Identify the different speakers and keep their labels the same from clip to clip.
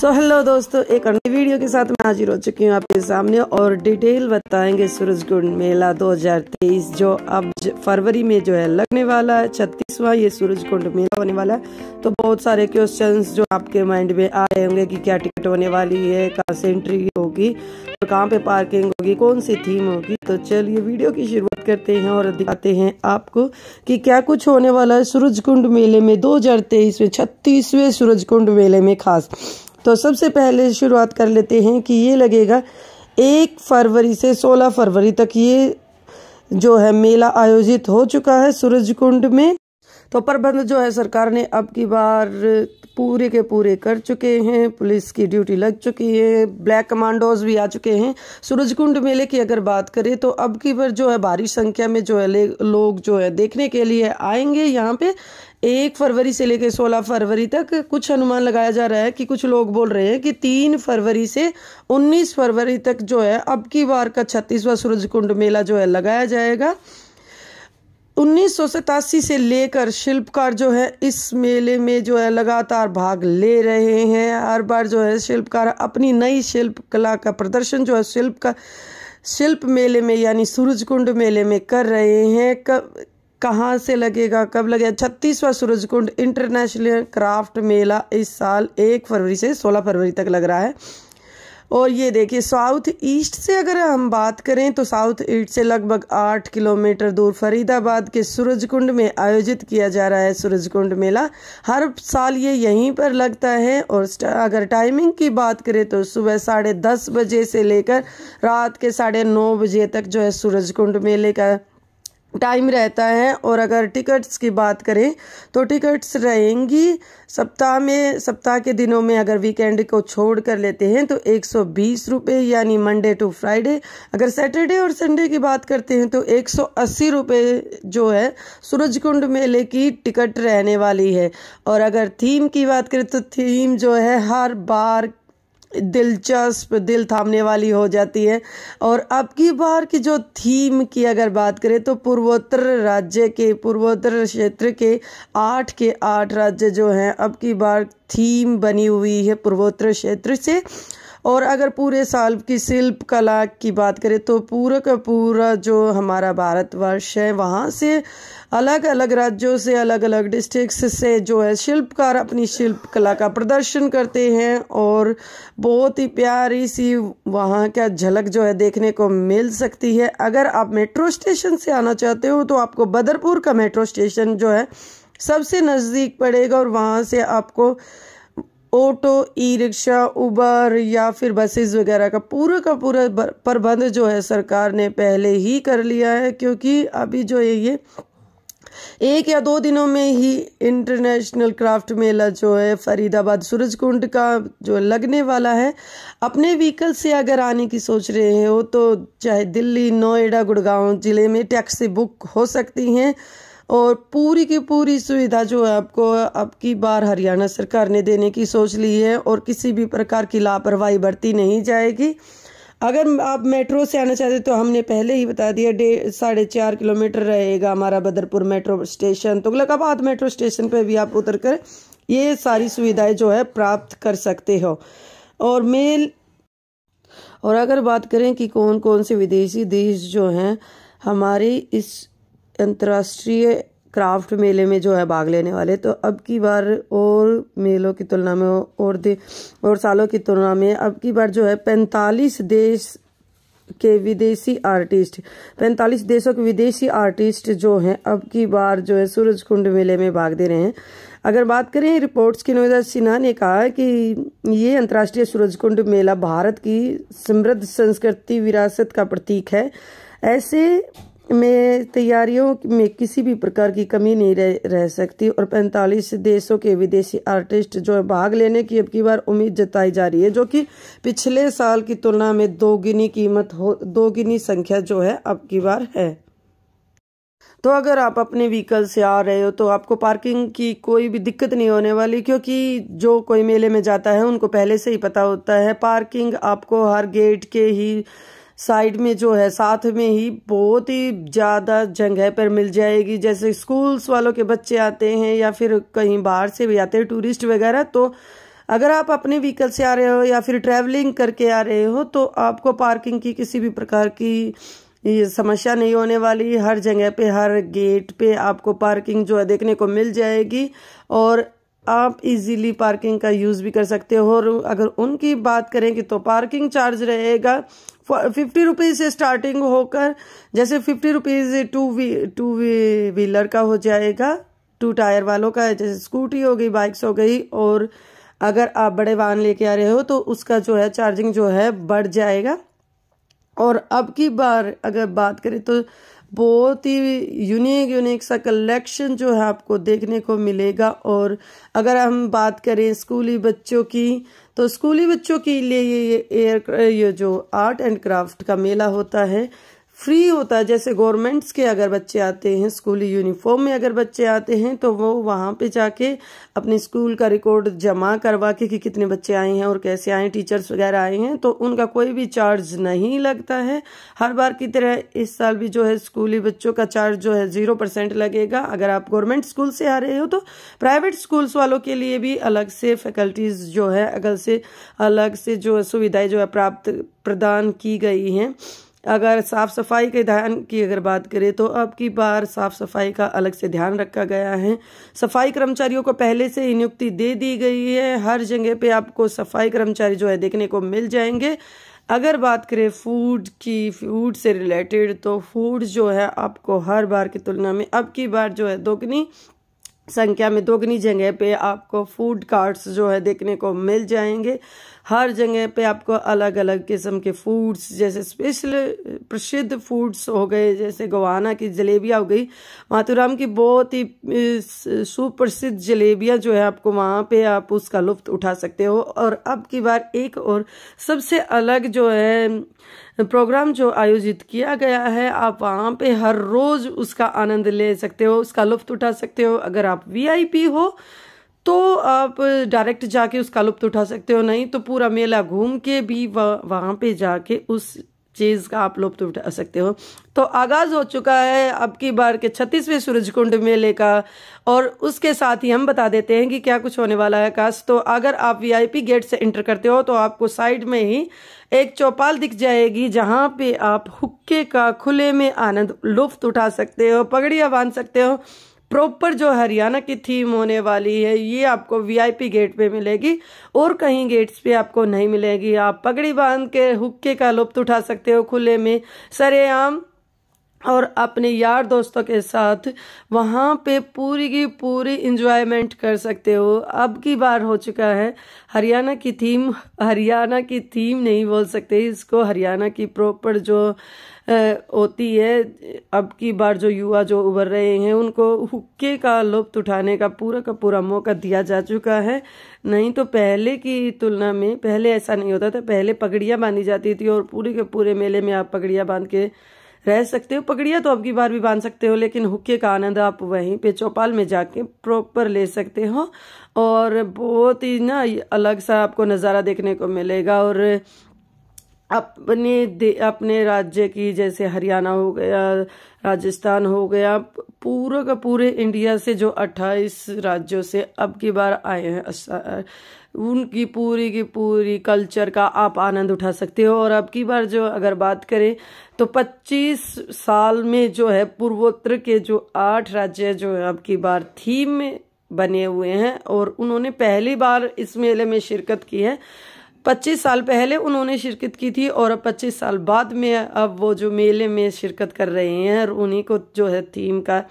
Speaker 1: so hello दोस्तों एक अन्य वीडियो के साथ मैं हाजिर हो चुकी हूँ आपके सामने और डिटेल बताएंगे कुंड मेला 2023 जो अब फरवरी में जो है लगने वाला है छत्तीसवा ये कुंड मेला होने वाला है तो बहुत सारे क्वेश्चंस जो आपके माइंड में आए होंगे कि क्या टिकट होने वाली है कहाँ से एंट्री होगी और कहाँ पे पार्किंग होगी कौन सी थीम होगी तो चलिए वीडियो की शुरुआत करते हैं और दिखाते हैं आपको कि क्या कुछ होने वाला है सूरज कुंड मेले में दो हजार तेईस में छत्तीसवें सूरज कुंड मेले में खास तो सबसे पहले शुरुआत कर लेते हैं कि ये लगेगा एक फरवरी से सोलह फरवरी तक ये जो है मेला आयोजित हो चुका है सूरज कुंड में तो प्रबंध जो है सरकार ने अब की बार पूरे के पूरे कर चुके हैं पुलिस की ड्यूटी लग चुकी है ब्लैक कमांडोज भी आ चुके हैं सूरजकुंड मेले की अगर बात करें तो अब की बार जो है भारी संख्या में जो है लोग जो है देखने के लिए आएंगे यहाँ पे एक फरवरी से लेकर सोलह फरवरी तक कुछ अनुमान लगाया जा रहा है कि कुछ लोग बोल रहे हैं कि तीन फरवरी से उन्नीस फरवरी तक जो है अब की बार का सूरज कुंड मेला जो है लगाया जाएगा उन्नीस से लेकर शिल्पकार जो है इस मेले में जो है लगातार भाग ले रहे हैं हर बार जो है शिल्पकार अपनी नई शिल्प कला का प्रदर्शन जो है शिल्प का शिल्प मेले में यानी सूरजकुंड मेले में कर रहे हैं कब कहाँ से लगेगा कब लगेगा छत्तीसवां सूरजकुंड इंटरनेशनल क्राफ्ट मेला इस साल एक फरवरी से सोलह फरवरी तक लग रहा है और ये देखिए साउथ ईस्ट से अगर हम बात करें तो साउथ ईस्ट से लगभग आठ किलोमीटर दूर फरीदाबाद के सूरजकुंड में आयोजित किया जा रहा है सूरजकुंड मेला हर साल ये यहीं पर लगता है और अगर टाइमिंग की बात करें तो सुबह साढ़े दस बजे से लेकर रात के साढ़े नौ बजे तक जो है सूरजकुंड मेले का टाइम रहता है और अगर टिकट्स की बात करें तो टिकट्स रहेंगी सप्ताह में सप्ताह के दिनों में अगर वीकेंड को छोड़ कर लेते हैं तो एक सौ बीस रुपये यानी मंडे टू फ्राइडे अगर सैटरडे और संडे की बात करते हैं तो एक सौ अस्सी रुपये जो है सूरजकुंड मेले की टिकट रहने वाली है और अगर थीम की बात करें तो थीम जो है हर बार दिलचस्प दिल थामने वाली हो जाती है और अब की बार की जो थीम की अगर बात करें तो पूर्वोत्तर राज्य के पूर्वोत्तर क्षेत्र के आठ के आठ राज्य जो हैं अब की बार थीम बनी हुई है पूर्वोत्तर क्षेत्र से और अगर पूरे साल की शिल्प कला की बात करें तो पूरा का पूरा जो हमारा भारतवर्ष है वहाँ से अलग अलग राज्यों से अलग अलग डिस्ट्रिक्स से जो है शिल्पकार अपनी शिल्प कला का प्रदर्शन करते हैं और बहुत ही प्यारी सी वहाँ का झलक जो है देखने को मिल सकती है अगर आप मेट्रो स्टेशन से आना चाहते हो तो आपको बदरपुर का मेट्रो स्टेशन जो है सबसे नज़दीक पड़ेगा और वहाँ से आपको ऑटो ई रिक्शा उबर या फिर बसेस वगैरह का पूरा का पूरा प्रबंध जो है सरकार ने पहले ही कर लिया है क्योंकि अभी जो है ये एक या दो दिनों में ही इंटरनेशनल क्राफ्ट मेला जो है फरीदाबाद सूरज कुंड का जो लगने वाला है अपने व्हीकल से अगर आने की सोच रहे हो तो चाहे दिल्ली नोएडा गुड़गांव ज़िले में टैक्सी बुक हो सकती हैं और पूरी की पूरी सुविधा जो है आपको अब की बार हरियाणा सरकार ने देने की सोच ली है और किसी भी प्रकार की लापरवाही बरती नहीं जाएगी अगर आप मेट्रो से आना चाहते तो हमने पहले ही बता दिया डे साढ़े चार किलोमीटर रहेगा हमारा बदरपुर मेट्रो स्टेशन तुगलकाबाद तो मेट्रो स्टेशन पर भी आप उतर कर ये सारी सुविधाएं जो है प्राप्त कर सकते हो और मेल और अगर बात करें कि कौन कौन से विदेशी देश जो हैं हमारे इस अंतर्राष्ट्रीय क्राफ्ट मेले में जो है भाग लेने वाले तो अब की बार और मेलों की तुलना में और दे और सालों की तुलना में अब की बार जो है पैंतालीस देश के विदेशी आर्टिस्ट पैंतालीस देशों के विदेशी आर्टिस्ट जो हैं अब की बार जो है सूरज कुंड मेले में भाग दे रहे हैं अगर बात करें रिपोर्ट्स की नवेदा सिन्हा ने कहा कि ये अंतर्राष्ट्रीय सूरज कुंड मेला भारत की समृद्ध संस्कृति विरासत का प्रतीक है ऐसे में तैयारियों में किसी भी प्रकार की कमी नहीं रह, रह सकती और 45 देशों के विदेशी आर्टिस्ट जो भाग लेने की अब की बार उम्मीद जताई जा रही है जो कि पिछले साल की तुलना में दोगुनी कीमत हो दोगुनी संख्या जो है अब की बार है तो अगर आप अपने व्हीकल से आ रहे हो तो आपको पार्किंग की कोई भी दिक्कत नहीं होने वाली क्योंकि जो कोई मेले में जाता है उनको पहले से ही पता होता है पार्किंग आपको हर गेट के ही साइड में जो है साथ में ही बहुत ही ज़्यादा जगह पर मिल जाएगी जैसे स्कूल्स वालों के बच्चे आते हैं या फिर कहीं बाहर से भी आते हैं टूरिस्ट वगैरह तो अगर आप अपने व्हीकल से आ रहे हो या फिर ट्रैवलिंग करके आ रहे हो तो आपको पार्किंग की किसी भी प्रकार की ये समस्या नहीं होने वाली हर जगह पे हर गेट पे आपको पार्किंग जो है देखने को मिल जाएगी और आप इजीली पार्किंग का यूज़ भी कर सकते हो और अगर उनकी बात करें कि तो पार्किंग चार्ज रहेगा फिफ्टी रुपीज़ से स्टार्टिंग होकर जैसे fifty rupees two whee two wheeler व्हीलर का हो जाएगा टू टायर वालों का जैसे स्कूटी हो गई बाइक्स हो गई और अगर आप बड़े वाहन लेके आ रहे हो तो उसका जो है चार्जिंग जो है बढ़ जाएगा और अब की बार अगर बात करें तो बहुत ही यूनिक यूनिक सा कलेक्शन जो है आपको देखने को मिलेगा और अगर हम बात करें स्कूली बच्चों की तो स्कूली बच्चों के लिए ये एयर ये जो आर्ट एंड क्राफ्ट का मेला होता है फ्री होता है जैसे गवर्नमेंट्स के अगर बच्चे आते हैं स्कूली यूनिफॉर्म में अगर बच्चे आते हैं तो वो वहाँ पे जाके अपने स्कूल का रिकॉर्ड जमा करवा के कि कितने बच्चे आए हैं और कैसे आए टीचर्स वगैरह आए हैं तो उनका कोई भी चार्ज नहीं लगता है हर बार की तरह इस साल भी जो है स्कूली बच्चों का चार्ज जो है ज़ीरो परसेंट लगेगा अगर आप गवर्नमेंट स्कूल से आ रहे हो तो प्राइवेट स्कूल्स वालों के लिए भी अलग से फैकल्टीज़ जो है अगल से अलग से जो सुविधाएँ जो है प्राप्त प्रदान की गई हैं अगर साफ़ सफाई के ध्यान की अगर बात करें तो अब की बार साफ़ सफाई का अलग से ध्यान रखा गया है सफाई कर्मचारियों को पहले से ही नियुक्ति दे दी गई है हर जगह पे आपको सफाई कर्मचारी जो है देखने को मिल जाएंगे अगर बात करें फूड की फूड से रिलेटेड तो फूड जो है आपको हर बार की तुलना में अब की बार जो है दोगुनी संख्या में दोगुनी जगह पे आपको फूड कार्ड्स जो है देखने को मिल जाएंगे हर जगह पे आपको अलग अलग किस्म के फूड्स जैसे स्पेशल प्रसिद्ध फूड्स हो गए जैसे गवाना की जलेबियाँ हो गई माथुराम की बहुत ही सुप्रसिद्ध जलेबियाँ जो है आपको वहाँ पे आप उसका लुफ्त उठा सकते हो और अब की बार एक और सबसे अलग जो है प्रोग्राम जो आयोजित किया गया है आप वहाँ पे हर रोज़ उसका आनंद ले सकते हो उसका लुफ्त उठा सकते हो अगर आप वीआईपी हो तो आप डायरेक्ट जाके उसका लुप्त उठा सकते हो नहीं तो पूरा मेला घूम के भी वहां वहाँ पे जाके उस चीज़ का आप लुप्त उठा सकते हो तो आगाज़ हो चुका है अब की बार के छत्तीसवें सूरज कुंड मेले का और उसके साथ ही हम बता देते हैं कि क्या कुछ होने वाला है काश तो अगर आप वीआईपी गेट से एंटर करते हो तो आपको साइड में ही एक चौपाल दिख जाएगी जहाँ पे आप हुक्के का खुले में आनंद लुफ्त उठा सकते हो पगड़िया बांध सकते हो प्रॉपर जो हरियाणा की थीम होने वाली है ये आपको वीआईपी गेट पे मिलेगी और कहीं गेट्स पे आपको नहीं मिलेगी आप पगड़ी बांध के हुक्के का लुप्त उठा सकते हो खुले में सरेआम और अपने यार दोस्तों के साथ वहाँ पे पूरी की पूरी इंजॉयमेंट कर सकते हो अब की बार हो चुका है हरियाणा की थीम हरियाणा की थीम नहीं बोल सकते इसको हरियाणा की प्रॉपर जो होती है अब की बार जो युवा जो उभर रहे हैं उनको हुक्के का लुप्त उठाने का पूरा का पूरा मौका दिया जा चुका है नहीं तो पहले की तुलना में पहले ऐसा नहीं होता था पहले पगड़ियाँ बांधी जाती थी और पूरे के पूरे मेले में आप पगड़ियाँ बांध के रह सकते हो पगड़िया तो अब की बार भी बांध सकते हो लेकिन हुक्के का आनंद आप वहीं पे चौपाल में जाके प्रॉपर ले सकते हो और बहुत ही ना अलग सा आपको नज़ारा देखने को मिलेगा और अपने अपने राज्य की जैसे हरियाणा हो गया राजस्थान हो गया पूरा का पूरे इंडिया से जो 28 राज्यों से अब की बार आए हैं उनकी पूरी की पूरी कल्चर का आप आनंद उठा सकते हो और अब की बार जो अगर बात करें तो 25 साल में जो है पूर्वोत्तर के जो आठ राज्य जो है अब की बार थीम में बने हुए हैं और उन्होंने पहली बार इस मेले में शिरकत की है 25 साल पहले उन्होंने शिरकत की थी और अब 25 साल बाद में अब वो जो मेले में शिरकत कर रहे हैं और उन्हीं को जो है थीम का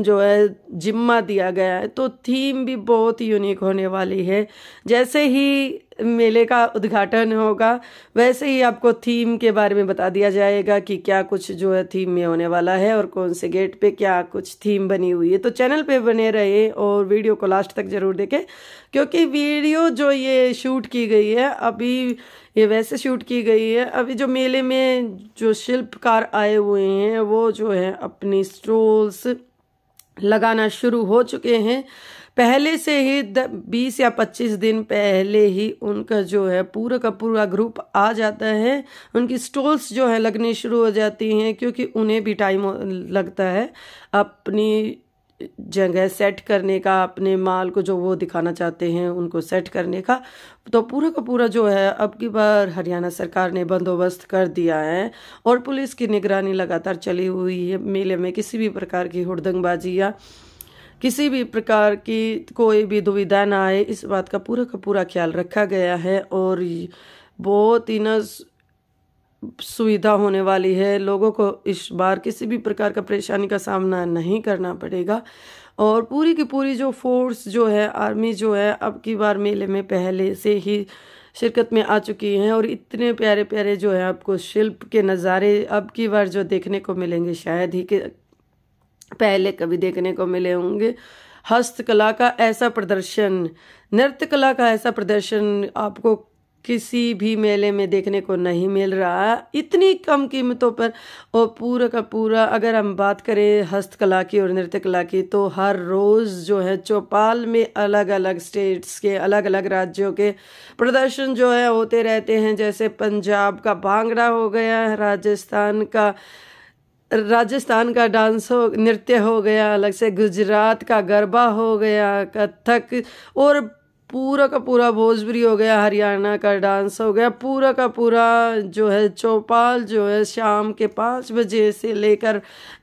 Speaker 1: जो है जिम्मा दिया गया है तो थीम भी बहुत यूनिक होने वाली है जैसे ही मेले का उद्घाटन होगा वैसे ही आपको थीम के बारे में बता दिया जाएगा कि क्या कुछ जो है थीम में होने वाला है और कौन से गेट पे क्या कुछ थीम बनी हुई है तो चैनल पे बने रहे और वीडियो को लास्ट तक ज़रूर देखें क्योंकि वीडियो जो ये शूट की गई है अभी ये वैसे शूट की गई है अभी जो मेले में जो शिल्पकार आए हुए हैं वो जो है अपनी स्टोल्स लगाना शुरू हो चुके हैं पहले से ही बीस या पच्चीस दिन पहले ही उनका जो है पूरा का पूरा ग्रुप आ जाता है उनकी स्टॉल्स जो है लगनी शुरू हो जाती हैं क्योंकि उन्हें भी टाइम लगता है अपनी जगह सेट करने का अपने माल को जो वो दिखाना चाहते हैं उनको सेट करने का तो पूरा का पूरा जो है अब की बार हरियाणा सरकार ने बंदोबस्त कर दिया है और पुलिस की निगरानी लगातार चली हुई है मेले में किसी भी प्रकार की हुड़दंगबाजी या किसी भी प्रकार की कोई भी दुविधा ना आए इस बात का पूरा का पूरा ख्याल रखा गया है और बहुत ही ना सुविधा होने वाली है लोगों को इस बार किसी भी प्रकार का परेशानी का सामना नहीं करना पड़ेगा और पूरी की पूरी जो फोर्स जो है आर्मी जो है अब की बार मेले में पहले से ही शिरकत में आ चुकी हैं और इतने प्यारे प्यारे जो है आपको शिल्प के नज़ारे अब की बार जो देखने को मिलेंगे शायद ही के पहले कभी देखने को मिले होंगे हस्तकला का ऐसा प्रदर्शन नृत्य कला का ऐसा प्रदर्शन आपको किसी भी मेले में देखने को नहीं मिल रहा इतनी कम कीमतों पर और पूरा का पूरा अगर हम बात करें हस्तकला की और नृत्य कला की तो हर रोज़ जो है चौपाल में अलग अलग स्टेट्स के अलग अलग राज्यों के प्रदर्शन जो है होते रहते हैं जैसे पंजाब का भांगड़ा हो गया राजस्थान का राजस्थान का डांस हो नृत्य हो गया अलग से गुजरात का गरबा हो गया कथक और पूरा का पूरा भोजपुरी हो गया हरियाणा का डांस हो गया पूरा का पूरा जो है चौपाल जो है शाम के पाँच बजे से लेकर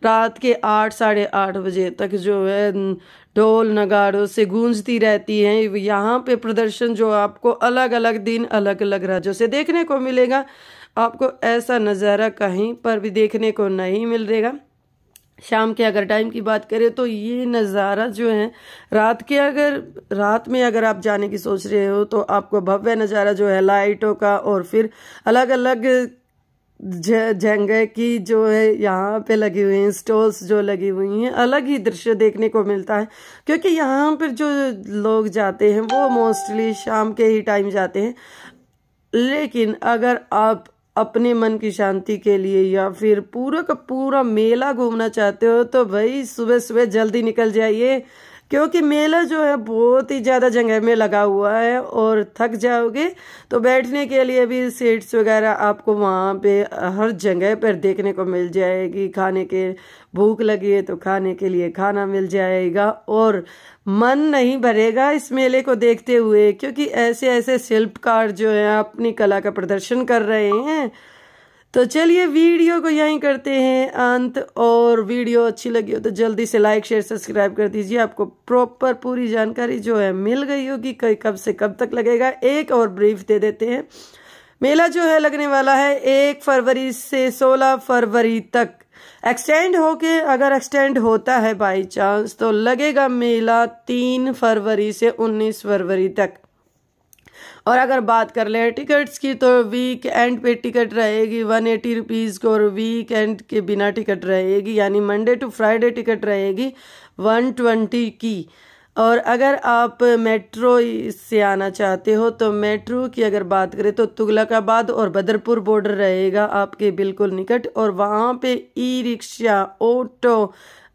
Speaker 1: रात के आठ साढ़े आठ बजे तक जो है ढोल नगाड़ों से गूंजती रहती हैं यहाँ पे प्रदर्शन जो आपको अलग अलग दिन अलग अलग राज्यों से देखने को मिलेगा आपको ऐसा नज़ारा कहीं पर भी देखने को नहीं मिलेगा शाम के अगर टाइम की बात करें तो ये नज़ारा जो है रात के अगर रात में अगर आप जाने की सोच रहे हो तो आपको भव्य नज़ारा जो है लाइटों का और फिर अलग अलग जगह की जो है यहाँ पे लगी हुई हैं स्टॉल्स जो लगी हुई हैं अलग ही दृश्य देखने को मिलता है क्योंकि यहाँ पर जो लोग जाते हैं वो मोस्टली शाम के ही टाइम जाते हैं लेकिन अगर आप अपने मन की शांति के लिए या फिर पूरा का पूरा मेला घूमना चाहते हो तो भाई सुबह सुबह जल्दी निकल जाइए क्योंकि मेला जो है बहुत ही ज़्यादा जगह में लगा हुआ है और थक जाओगे तो बैठने के लिए भी सीट्स वगैरह आपको वहाँ पे हर जगह पर देखने को मिल जाएगी खाने के भूख लगी है तो खाने के लिए खाना मिल जाएगा और मन नहीं भरेगा इस मेले को देखते हुए क्योंकि ऐसे ऐसे शिल्पकार जो हैं अपनी कला का प्रदर्शन कर रहे हैं तो चलिए वीडियो को यहीं करते हैं अंत और वीडियो अच्छी लगी हो तो जल्दी से लाइक शेयर सब्सक्राइब कर दीजिए आपको प्रॉपर पूरी जानकारी जो है मिल गई होगी कब से कब तक लगेगा एक और ब्रीफ दे देते हैं मेला जो है लगने वाला है एक फरवरी से सोलह फरवरी तक एक्सटेंड होके अगर एक्सटेंड होता है बाई चांस तो लगेगा मेला तीन फरवरी से उन्नीस फरवरी तक और अगर बात कर ले टिकट्स की तो वीक एंड पे टिकट रहेगी वन एटी रुपीज़ को और वीक एंड के बिना टिकट रहेगी यानी मंडे टू फ्राइडे टिकट रहेगी वन ट्वेंटी की और अगर आप मेट्रो से आना चाहते हो तो मेट्रो की अगर बात करें तो तुगलकाबाद और बदरपुर बॉर्डर रहेगा आपके बिल्कुल निकट और वहाँ पे ई रिक्शा ऑटो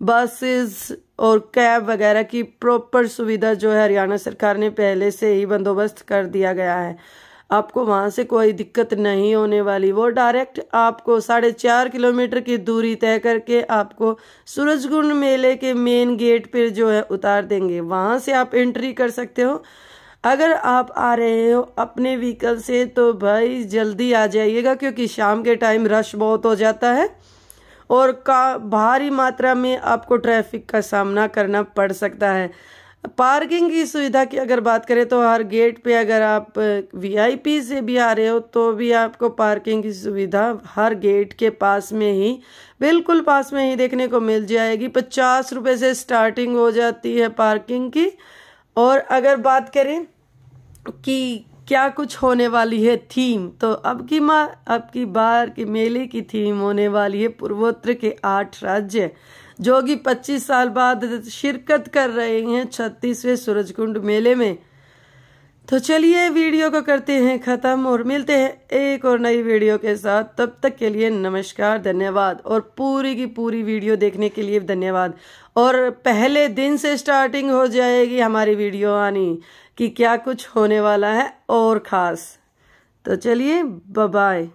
Speaker 1: बसेस और कैब वगैरह की प्रॉपर सुविधा जो है हरियाणा सरकार ने पहले से ही बंदोबस्त कर दिया गया है आपको वहाँ से कोई दिक्कत नहीं होने वाली वो डायरेक्ट आपको साढ़े चार किलोमीटर की दूरी तय करके आपको सूरजगुंड मेले के मेन गेट पर जो है उतार देंगे वहाँ से आप एंट्री कर सकते हो अगर आप आ रहे हो अपने व्हीकल से तो भाई जल्दी आ जाइएगा क्योंकि शाम के टाइम रश बहुत हो जाता है और का भारी मात्रा में आपको ट्रैफिक का सामना करना पड़ सकता है पार्किंग की सुविधा की अगर बात करें तो हर गेट पे अगर आप वीआईपी से भी आ रहे हो तो भी आपको पार्किंग की सुविधा हर गेट के पास में ही बिल्कुल पास में ही देखने को मिल जाएगी पचास रुपये से स्टार्टिंग हो जाती है पार्किंग की और अगर बात करें कि क्या कुछ होने वाली है थीम तो अब की माँ अब की बार के मेले की थीम होने वाली है पूर्वोत्तर के आठ राज्य जो कि 25 साल बाद शिरकत कर रहे हैं छत्तीसवें सूरजकुंड मेले में तो चलिए वीडियो को करते हैं ख़त्म और मिलते हैं एक और नई वीडियो के साथ तब तक के लिए नमस्कार धन्यवाद और पूरी की पूरी वीडियो देखने के लिए धन्यवाद और पहले दिन से स्टार्टिंग हो जाएगी हमारी वीडियो आनी कि क्या कुछ होने वाला है और ख़ास तो चलिए बाय